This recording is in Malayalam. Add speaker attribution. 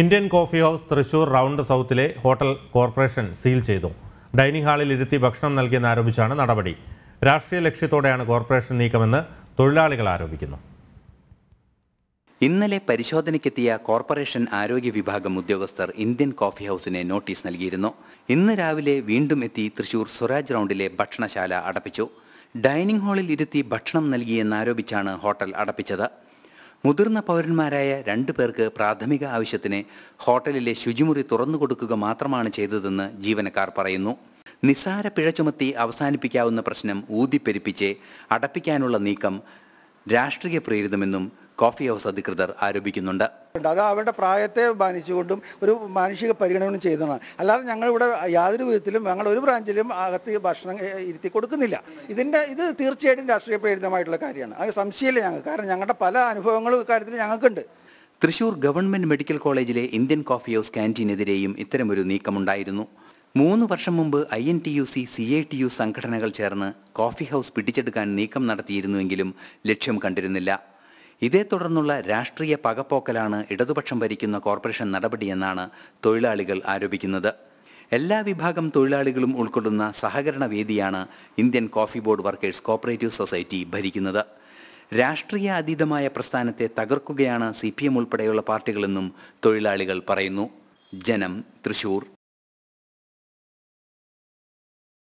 Speaker 1: Indian coffee house Thrissur round സൗത്തിലെ ഹോട്ടൽ കോർപ്പറേഷൻ സീൽ ചെയ്തു ഡൈനിങ് ഹാളിൽ ഇരുത്തി ഭക്ഷണം നൽകിയെന്നാരോപിച്ചാണ് നടപടി രാഷ്ട്രീയ ലക്ഷ്യത്തോടെയാണ് കോർപ്പറേഷൻ നീക്കമെന്ന് തൊഴിലാളികൾ ആരോപിക്കുന്നു ഇന്നലെ പരിശോധനയ്ക്കെത്തിയ കോർപ്പറേഷൻ
Speaker 2: ആരോഗ്യ വിഭാഗം ഉദ്യോഗസ്ഥർ ഇന്ത്യൻ കോഫി ഹൗസിനെ നോട്ടീസ് നൽകിയിരുന്നു ഇന്ന് രാവിലെ വീണ്ടും എത്തി തൃശൂർ സ്വരാജ് റൗണ്ടിലെ ഭക്ഷണശാല അടപ്പിച്ചു ഡൈനിങ് ഹാളിൽ ഇരുത്തി ഭക്ഷണം നൽകിയെന്നാരോപിച്ചാണ് ഹോട്ടൽ അടപ്പിച്ചത് മുതിർന്ന പൗരന്മാരായ രണ്ടു പേർക്ക് പ്രാഥമിക ആവശ്യത്തിന് ഹോട്ടലിലെ ശുചിമുറി തുറന്നു കൊടുക്കുക മാത്രമാണ് ചെയ്തതെന്ന് ജീവനക്കാർ പറയുന്നു നിസാര പിഴ ചുമത്തി അവസാനിപ്പിക്കാവുന്ന പ്രശ്നം ഊതിപ്പെരിപ്പിച്ച് അടപ്പിക്കാനുള്ള നീക്കം രാഷ്ട്രീയ പ്രേരിതമെന്നും കോഫി ഹൗസ് അധികൃതർ ആരോപിക്കുന്നുണ്ട്
Speaker 3: അത് അവരുടെ പ്രായത്തെ ബാനിച്ചുകൊണ്ടും ഒരു മാനുഷിക പരിഗണന ചെയ്തതാണ് അല്ലാതെ ഇവിടെ യാതൊരു വിധത്തിലും ഞങ്ങൾ ഒരു ബ്രാഞ്ചിലും അകത്ത് ഭക്ഷണം ഇരുത്തി കൊടുക്കുന്നില്ല ഇതിൻ്റെ ഇത് തീർച്ചയായിട്ടും രാഷ്ട്രീയ പ്രേരിതമായിട്ടുള്ള കാര്യമാണ് അതിന് സംശയമില്ല ഞങ്ങൾക്ക് കാരണം ഞങ്ങളുടെ പല അനുഭവങ്ങളും ഇക്കാര്യത്തിൽ ഞങ്ങൾക്കുണ്ട്
Speaker 2: തൃശൂർ ഗവൺമെൻറ് മെഡിക്കൽ കോളേജിലെ ഇന്ത്യൻ കോഫി ഹൗസ് ക്യാൻറ്റീനെതിരെയും ഇത്തരമൊരു നീക്കമുണ്ടായിരുന്നു മൂന്ന് വർഷം മുമ്പ് I N T U C C A T U സംഘടനകൾ ചേർന്ന് കോഫി ഹൗസ് പിടിച്ചെടുക്കാൻ നീക്കം നടത്തിയിരുന്നുവെങ്കിലും ലക്ഷ്യം കണ്ടിരുന്നില്ല ഇതേ തുടർന്നുള്ള രാഷ്ട്രീയ പകപ്പോക്കലാണ് ഇടതുപക്ഷം ഭരിക്കുന്ന കോർപ്പറേഷൻ നടപടിയെന്നാണ് തൊഴിലാളികൾ ആരോപിക്കുന്നത് എല്ലാ വിഭാഗം തൊഴിലാളികളും ഉൾക്കൊള്ളുന്ന സഹകരണ വേദിയാണ് Indian coffee board workers cooperative society ഭരിക്കുന്നത് രാഷ്ട്രീയ അതീതമായ പ്രസ്ഥാനത്തെ തകർക്കുകയാണ് സി പി എം ഉൾപ്പെടെയുള്ള പാർട്ടികളെന്നും തൊഴിലാളികൾ പറയുന്നു ജനം തൃശൂർ